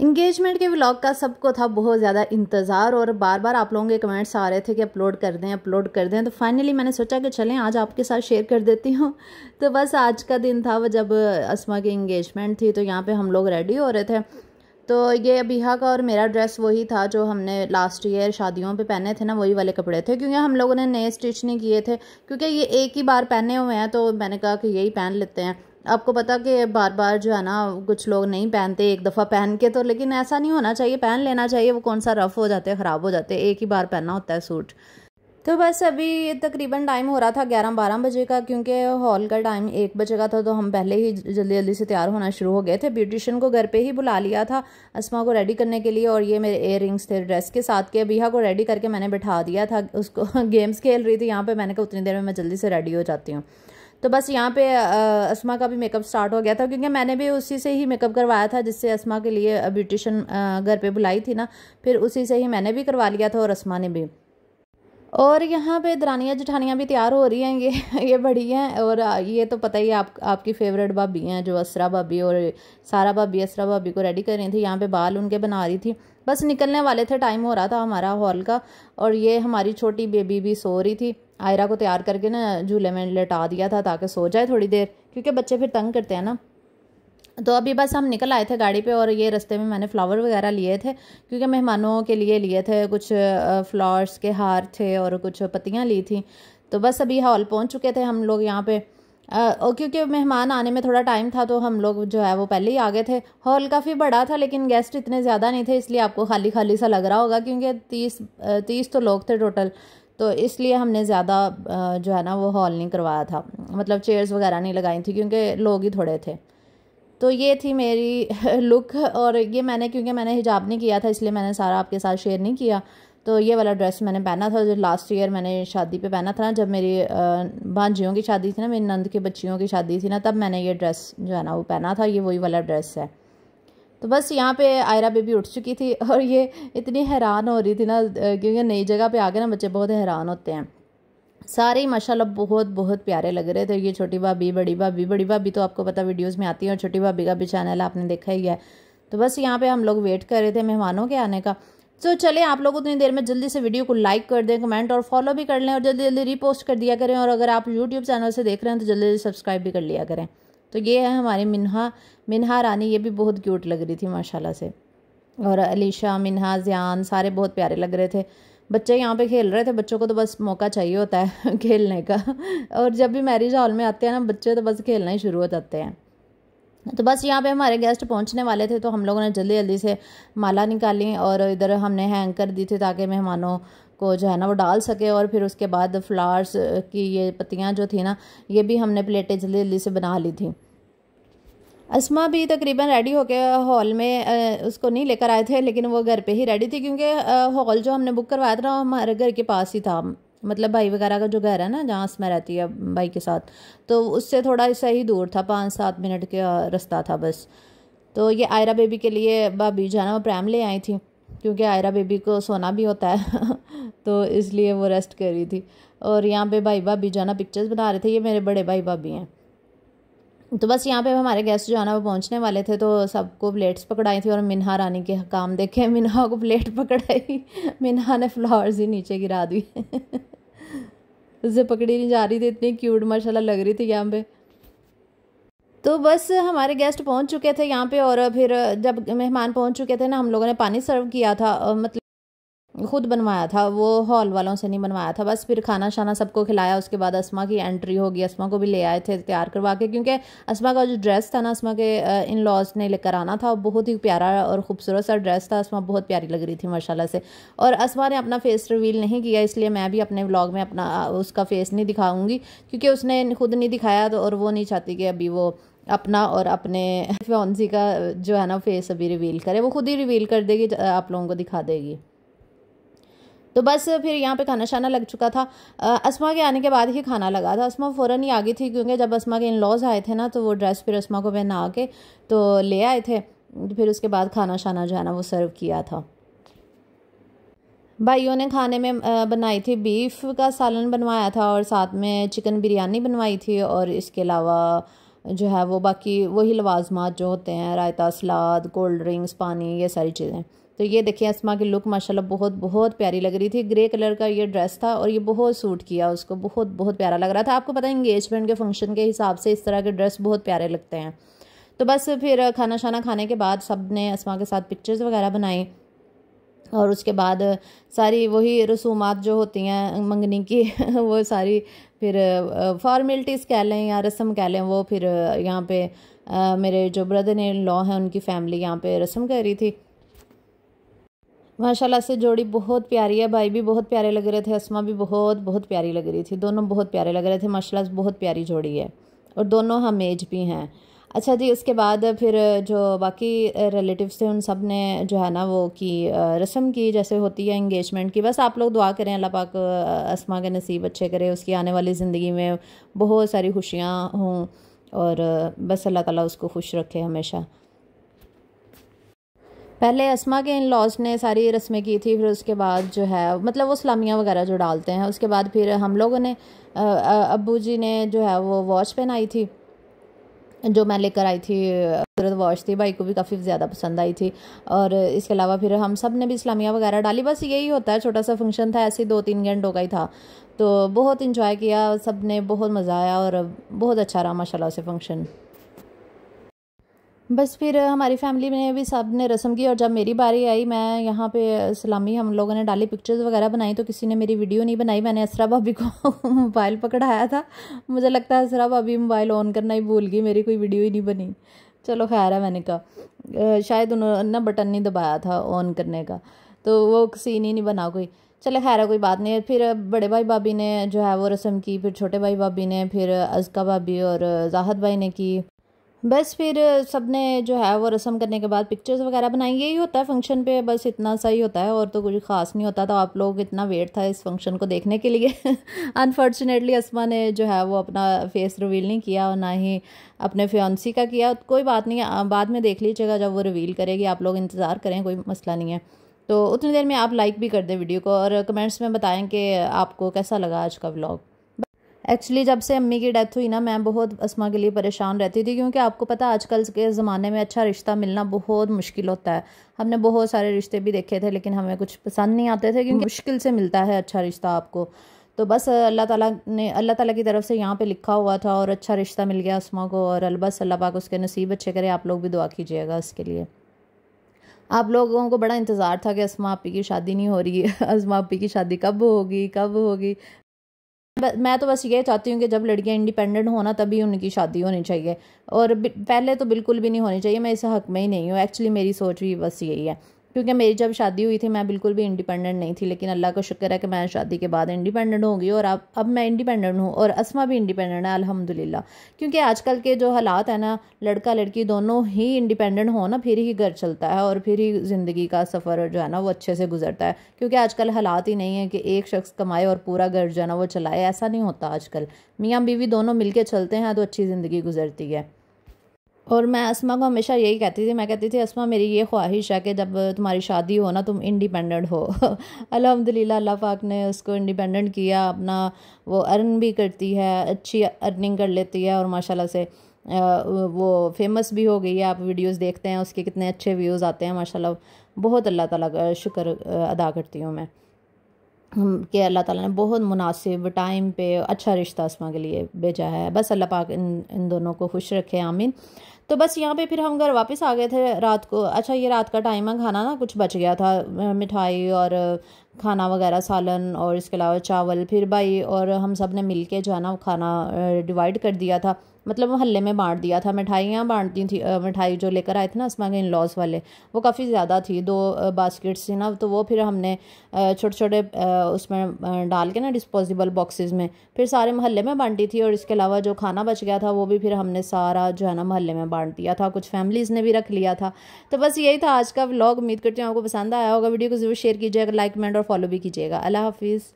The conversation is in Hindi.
इंगेजमेंट के व्लॉग का सबको था बहुत ज़्यादा इंतज़ार और बार बार आप लोगों के कमेंट्स आ रहे थे कि अपलोड कर दें अपलोड कर दें तो फाइनली मैंने सोचा कि चलें आज आपके साथ शेयर कर देती हूँ तो बस आज का दिन था वह जब असमा की इंगेजमेंट थी तो यहाँ पे हम लोग रेडी हो रहे थे तो ये अबीहा का और मेरा ड्रेस वही था जो हमने लास्ट ईयर शादियों पे पहने थे ना वही वाले कपड़े थे क्योंकि हम लोगों ने नए स्टिच नहीं किए थे क्योंकि ये एक ही बार पहने हुए हैं तो मैंने कहा कि यही पहन लेते हैं आपको पता कि बार बार जो है ना कुछ लोग नहीं पहनते एक दफ़ा पहन के तो लेकिन ऐसा नहीं होना चाहिए पहन लेना चाहिए वो कौन सा रफ़ हो जाते हैं ख़राब हो जाते हैं एक ही बार पहनना होता है सूट तो बस अभी तकरीबन टाइम हो रहा था ग्यारह बारह बजे का क्योंकि हॉल का टाइम एक बजे का था तो हम पहले ही जल्दी जल्दी से तैयार होना शुरू हो गए थे ब्यूटिशियन को घर पे ही बुला लिया था अस्मा को रेडी करने के लिए और ये मेरे एयर रिंग्स थे ड्रेस के साथ के अभी को रेडी करके मैंने बिठा दिया था उसको गेम्स खेल रही थी यहाँ पर मैंने कहा उतनी देर में मैं जल्दी से रेडी हो जाती हूँ तो बस यहाँ पे असमा का भी मेकअप स्टार्ट हो गया था क्योंकि मैंने भी उसी से ही मेकअप करवाया था जिससे असमा के लिए ब्यूटिशन घर पे बुलाई थी ना फिर उसी से ही मैंने भी करवा लिया था और असमा ने भी और यहाँ पे दरानियाँ जठानियाँ भी तैयार हो रही हैं ये ये बड़ी हैं और ये तो पता ही आप आपकी फेवरेट भाभी हैं जो असरा भाभी और सारा भाभी असरा भाभी को रेडी कर रही थी यहाँ पे बाल उनके बना रही थी बस निकलने वाले थे टाइम हो रहा था हमारा हॉल का और ये हमारी छोटी बेबी भी सो रही थी आयरा को तैयार करके ना झूले में लटा दिया था ताकि सो जाए थोड़ी देर क्योंकि बच्चे फिर तंग करते हैं ना तो अभी बस हम निकल आए थे गाड़ी पे और ये रास्ते में मैंने फ्लावर वगैरह लिए थे क्योंकि मेहमानों के लिए लिए थे कुछ फ्लावर्स के हार थे और कुछ पत्तियाँ ली थी तो बस अभी हॉल पहुँच चुके थे हम लोग यहाँ पे और क्योंकि मेहमान आने में थोड़ा टाइम था तो हम लोग जो है वो पहले ही आ गए थे हॉल काफ़ी बड़ा था लेकिन गेस्ट इतने ज़्यादा नहीं थे इसलिए आपको खाली खाली सा लग रहा होगा क्योंकि तीस तीस तो लोग थे टोटल तो इसलिए हमने ज़्यादा जो है ना वो हॉल नहीं करवाया था मतलब चेयर्स वगैरह नहीं लगाई थी क्योंकि लोग ही थोड़े थे तो ये थी मेरी लुक और ये मैंने क्योंकि मैंने हिजाब नहीं किया था इसलिए मैंने सारा आपके साथ शेयर नहीं किया तो ये वाला ड्रेस मैंने पहना था जो लास्ट ईयर मैंने शादी पे पहना था ना जब मेरी भांजियों की शादी थी ना मेरी नंद के बच्चियों की शादी थी ना तब मैंने ये ड्रेस जो है ना वो पहना था ये वही वाला ड्रेस है तो बस यहाँ पे आयरा बेबी उठ चुकी थी और ये इतनी हैरान हो रही थी ना क्योंकि नई जगह पे गए ना बच्चे बहुत हैरान होते हैं सारे ही माशाल्लाह बहुत बहुत प्यारे लग रहे थे ये छोटी भाभी बड़ी भाभी बड़ी भाभी तो आपको पता वीडियोस में आती है और छोटी भाभी का भी चैनल आपने देखा ही है तो बस यहाँ पर हम लोग वेट कर रहे थे मेहमानों के आने का तो चले आप लोग उतनी देर में जल्दी से वीडियो को लाइक कर दें कमेंट और फॉलो भी कर लें और जल्दी जल्दी रीपोस्ट कर दिया करें और अगर आप यूट्यूब चैनल से देख रहे हैं तो जल्दी जल्दी सब्सक्राइब भी कर लिया करें तो ये है हमारी मिनहा मिनहा रानी ये भी बहुत क्यूट लग रही थी माशाल्लाह से और अलीशा मिनहा जियान सारे बहुत प्यारे लग रहे थे बच्चे यहाँ पे खेल रहे थे बच्चों को तो बस मौका चाहिए होता है खेलने का और जब भी मैरिज हॉल में आते हैं ना बच्चे तो बस खेलना ही शुरू हो जाते हैं तो बस यहाँ पे हमारे गेस्ट पहुँचने वाले थे तो हम लोगों ने जल्दी जल्दी से माला निकाली और इधर हमने हैंग कर दी थी ताकि मेहमानों को जो है ना वो डाल सके और फिर उसके बाद फ्लावर्स की ये पत्तियाँ जो थी ना ये भी हमने प्लेटें जल्दी जल्दी से बना ली थी असमा भी तकरीबन रेडी होके हॉल में उसको नहीं लेकर आए थे लेकिन वो घर पे ही रेडी थी क्योंकि हॉल जो हमने बुक करवाया था ना हमारे घर के पास ही था मतलब भाई वगैरह का जो घर है ना जहाँ मैं रहती है भाई के साथ तो उससे थोड़ा सा ही दूर था पाँच सात मिनट का रास्ता था बस तो ये आयरा बेबी के लिए भाभी जो है ना वो प्रैम ले आई थी क्योंकि आयरा बेबी को सोना भी होता है तो इसलिए वो रेस्ट कर रही थी और यहाँ पे भाई भाभी जो है ना पिक्चर्स बना रहे थे ये मेरे बड़े भाई भाभी हैं तो बस यहाँ पे हमारे गेस्ट जो है ना वो पहुँचने वाले थे तो सबको प्लेट्स पकड़ाई थी और मिन्हा रानी के काम देखे मिन्हा को प्लेट पकड़ाई मिन्हा ने फ्लावर्स ही नीचे गिरा दिए उसे पकड़ी नहीं जा रही थी इतनी क्यूट मशाला लग रही थी यहाँ पे तो बस हमारे गेस्ट पहुँच चुके थे यहाँ पे और फिर जब मेहमान पहुँच चुके थे ना हम लोगों ने पानी सर्व किया था मतलब खुद बनवाया था वो हॉल वालों से नहीं बनवाया था बस फिर खाना शाना सबको खिलाया उसके बाद अस्मा की एंट्री होगी अस्मा को भी ले आए थे तैयार करवा के क्योंकि अस्मा का जो ड्रेस था ना अस्मा के इन लॉज ने लेकर आना था बहुत ही प्यारा और ख़ूबसूरत सा ड्रेस था अस्मा बहुत प्यारी लग रही थी माशाला से और अस्मा ने अपना फेस रिवील नहीं किया इसलिए मैं भी अपने व्लॉग में अपना उसका फेस नहीं दिखाऊँगी क्योंकि उसने खुद नहीं दिखाया तो और वो नहीं चाहती कि अभी वो अपना और अपने फ्योन्सी का जो है ना फेस अभी रिवील करे वो खुद ही रिवील कर देगी आप लोगों को दिखा देगी तो बस फिर यहाँ पे खाना शाना लग चुका था असमा के आने के बाद ही खाना लगा था असमा फ़ौर ही आ गई थी क्योंकि जब असमा के इन लॉज आए थे ना तो वो ड्रेस फिर असमा को पहना के तो ले आए थे फिर उसके बाद खाना शाना जो है ना वो सर्व किया था भाइयों ने खाने में बनाई थी बीफ का सालन बनवाया था और साथ में चिकन बिरयानी बनवाई थी और इसके अलावा जो है वो बाकी वही लवाजमात जो होते हैं रायता सलाद कोल्ड ड्रिंक्स पानी ये सारी चीज़ें तो ये देखिए अस्मा की लुक माशाल्लाह बहुत बहुत प्यारी लग रही थी ग्रे कलर का ये ड्रेस था और ये बहुत सूट किया उसको बहुत बहुत प्यारा लग रहा था आपको पता है इंगेजमेंट के फंक्शन के हिसाब से इस तरह के ड्रेस बहुत प्यारे लगते हैं तो बस फिर खाना शाना खाने के बाद सब ने असमा के साथ पिक्चर्स वगैरह बनाई और उसके बाद सारी वही रसूमात जो होती हैं मंगनी की वो सारी फिर फॉर्मेलिटीज़ कह लें या रस्म कह लें वो फिर यहाँ पे मेरे जो ब्रदर इन लॉ हैं उनकी फ़ैमिली यहाँ पे रस्म कर रही थी माशाला से जोड़ी बहुत प्यारी है भाई भी बहुत प्यारे लग रहे थे असमा भी बहुत बहुत प्यारी लग रही थी दोनों बहुत प्यारे लग रहे थे माशाला से बहुत प्यारी जोड़ी है और दोनों हम एज भी हैं अच्छा जी उसके बाद फिर जो बाकी रिलेटिव्स थे उन सब ने जो है ना वो कि रस्म की जैसे होती है इंगेजमेंट की बस आप लोग दुआ करें अल्लाह पाक असमा के नसीब अच्छे करे उसकी आने वाली ज़िंदगी में बहुत सारी खुशियाँ हों और बस अल्लाह ताला उसको खुश रखे हमेशा पहले असमा के इन लॉज ने सारी रस्में की थी फिर उसके बाद जो है मतलब वो सलामियाँ वगैरह जो डालते हैं उसके बाद फिर हम लोगों ने अबू जी ने जो है वो वॉच पहनाई थी जो मैं लेकर आई थी खूबसूरत वॉच थी भाई को भी काफ़ी ज़्यादा पसंद आई थी और इसके अलावा फिर हम सब ने भी इस्लामिया वगैरह डाली बस यही होता है छोटा सा फंक्शन था ऐसे ही दो तीन घंटों का ही था तो बहुत इन्जॉय किया सब ने बहुत मज़ा आया और बहुत अच्छा रहा माशाल्लाह से फंक्शन बस फिर हमारी फैमिली में भी सब ने रस्म की और जब मेरी बारी आई मैं यहाँ पे सलामी हम लोगों ने डाली पिक्चर्स वगैरह बनाई तो किसी ने मेरी वीडियो नहीं बनाई मैंने असरा भाभी को मोबाइल पकड़ाया था मुझे लगता है असरा भाभी मोबाइल ऑन करना ही भूल गई मेरी कोई वीडियो ही नहीं बनी चलो खैर है मैंने कहा शायद उन्होंने ना बटन नहीं दबाया था ऑन करने का तो वो सीन ही नहीं बना कोई चले खैर कोई बात नहीं फिर बड़े भाई भाभी ने जो है वो रस्म की फिर छोटे भाई भाभी ने फिर अजका भाभी और जाहद भाई ने की बस फिर सब ने जो है वो रस्म करने के बाद पिक्चर्स वगैरह बनाई यही होता है फंक्शन पे बस इतना सा ही होता है और तो कुछ ख़ास नहीं होता तो आप लोग इतना वेट था इस फंक्शन को देखने के लिए अनफॉर्चुनेटली असमा ने जो है वो अपना फेस रिवील नहीं किया और ना ही अपने फ्योन्सी का किया कोई बात नहीं बाद में देख लीजिएगा जब वो रिवील करेगी आप लोग इंतज़ार करें कोई मसला नहीं है तो उतनी देर में आप लाइक भी कर दें वीडियो को और कमेंट्स में बताएं कि आपको कैसा लगा आज का ब्लॉग एक्चुअली जब से अम्मी की डेथ हुई ना मैं बहुत असमा के लिए परेशान रहती थी क्योंकि आपको पता आजकल के ज़माने में अच्छा रिश्ता मिलना बहुत मुश्किल होता है हमने बहुत सारे रिश्ते भी देखे थे लेकिन हमें कुछ पसंद नहीं आते थे क्योंकि मुश्किल से मिलता है अच्छा रिश्ता आपको तो बस अल्लाह ताला ने अल्लाह ताला की तरफ से यहाँ पे लिखा हुआ था और अच्छा रिश्ता मिल गया असमा को और अलबस अल्लाह पाक उसके नसीब अच्छे करे आप लोग भी दुआ कीजिएगा उसके लिए आप लोगों को बड़ा इंतज़ार था कि असमा आपी की शादी नहीं हो रही है असमा आपी की शादी कब होगी कब होगी मैं तो बस ये चाहती हूँ कि जब लड़कियाँ इंडिपेंडेंट होना तभी उनकी शादी होनी चाहिए और पहले तो बिल्कुल भी नहीं होनी चाहिए मैं इस हक में ही नहीं हूँ एक्चुअली मेरी सोच भी बस यही है क्योंकि मेरी जब शादी हुई थी मैं बिल्कुल भी इंडिपेंडेंट नहीं थी लेकिन अल्लाह का शुक्र है कि मैं शादी के बाद इंडिपेंडेंट हो गई और अब अब मैं इंडिपेंडेंट हूँ और असमा भी इंडिपेंडेंट है अल्हम्दुलिल्लाह क्योंकि आजकल के जो हालात है ना लड़का लड़की दोनों ही इंडिपेंडेंट हो ना फिर ही घर चलता है और फिर ही ज़िंदगी का सफ़र जो है ना वो अच्छे से गुजरता है क्योंकि आजकल हालात ही नहीं है कि एक शख्स कमाए और पूरा घर जो है ना वो चलाए ऐसा नहीं होता आजकल मियाँ बीवी दोनों मिल चलते हैं तो अच्छी ज़िंदगी गुजरती है और मैं आसमा को हमेशा यही कहती थी मैं कहती थी आसमा मेरी ये ख्वाहिश है कि जब तुम्हारी शादी हो ना तुम इंडिपेंडेंट हो अलहमदिल्ला अल्लाह पाक ने उसको इंडिपेंडेंट किया अपना वो अर्न भी करती है अच्छी अर्निंग कर लेती है और माशाल्लाह से वो फेमस भी हो गई है आप वीडियोस देखते हैं उसके कितने अच्छे व्यूज़ आते हैं माशाल्लाह बहुत अल्लाह ताला का शुक्र अदा करती हूँ मैं कि अल्लाह ताला ने बहुत मुनासिब टाइम पे अच्छा रिश्ता आसमा के लिए भेजा है बस अल्लाह पाक इन इन दोनों को खुश रखे आमीन तो बस यहाँ पे फिर हम घर वापस आ गए थे रात को अच्छा ये रात का टाइम है खाना ना कुछ बच गया था मिठाई और खाना वगैरह सालन और इसके अलावा चावल फिर भाई और हम सब ने मिल के जो है ना खाना डिवाइड कर दिया था मतलब हल्ले में बांट दिया था मिठाइयाँ बांटती थी मिठाई जो लेकर आए थे ना उसमें के इन लॉज वाले वो काफ़ी ज़्यादा थी दो बास्केट्स थी ना तो वो फिर हमने छोटे छोटे उसमें डाल के ना डिस्पोजिबल बॉक्सेस में फिर सारे महल्ले में बांटी थी और इसके अलावा जो खाना बच गया था वो भी फिर हमने सारा जो है ना महल्ले में बांट दिया था कुछ फैमिलीज़ ने भी रख लिया था तो बस यही था आज का व्लॉग उम्मीद करती हूँ आपको पसंद आया होगा वीडियो को जरूर शेयर कीजिएगा लाइक कमेंट और फॉलो भी कीजिएगा अल्लाह हाफिज़